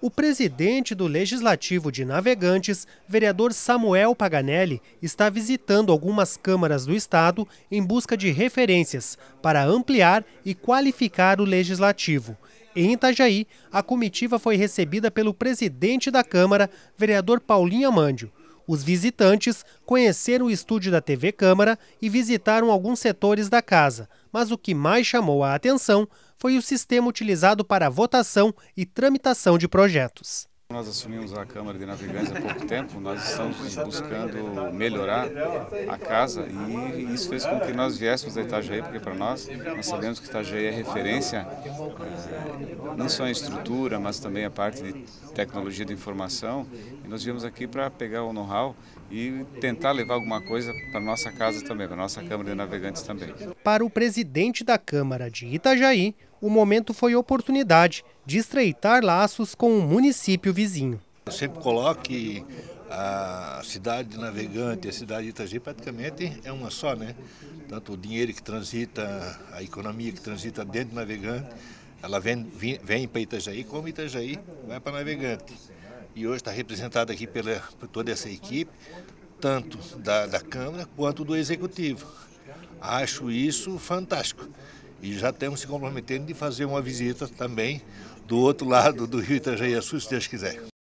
o presidente do Legislativo de Navegantes, vereador Samuel Paganelli, está visitando algumas câmaras do Estado em busca de referências para ampliar e qualificar o Legislativo. Em Itajaí, a comitiva foi recebida pelo presidente da Câmara, vereador Paulinho Amândio. Os visitantes conheceram o estúdio da TV Câmara e visitaram alguns setores da casa, mas o que mais chamou a atenção foi o sistema utilizado para votação e tramitação de projetos. Nós assumimos a Câmara de Navegantes há pouco tempo, nós estamos buscando melhorar a casa e isso fez com que nós viéssemos da Itajaí, porque para nós, nós sabemos que Itajaí é referência, eh, não só em estrutura, mas também a parte de tecnologia de informação. E nós viemos aqui para pegar o know-how e tentar levar alguma coisa para nossa casa também, para nossa Câmara de Navegantes também. Para o presidente da Câmara de Itajaí, o momento foi oportunidade de estreitar laços com o município vizinho. Eu sempre coloco que a cidade de Navegante, e a cidade de Itajaí praticamente é uma só, né? Tanto o dinheiro que transita, a economia que transita dentro de Navegante, ela vem, vem para Itajaí, como Itajaí vai para Navegante. E hoje está representada aqui pela, por toda essa equipe, tanto da, da Câmara quanto do Executivo. Acho isso fantástico. E já estamos se comprometendo de fazer uma visita também do outro lado do Rio Itajaí se Deus quiser.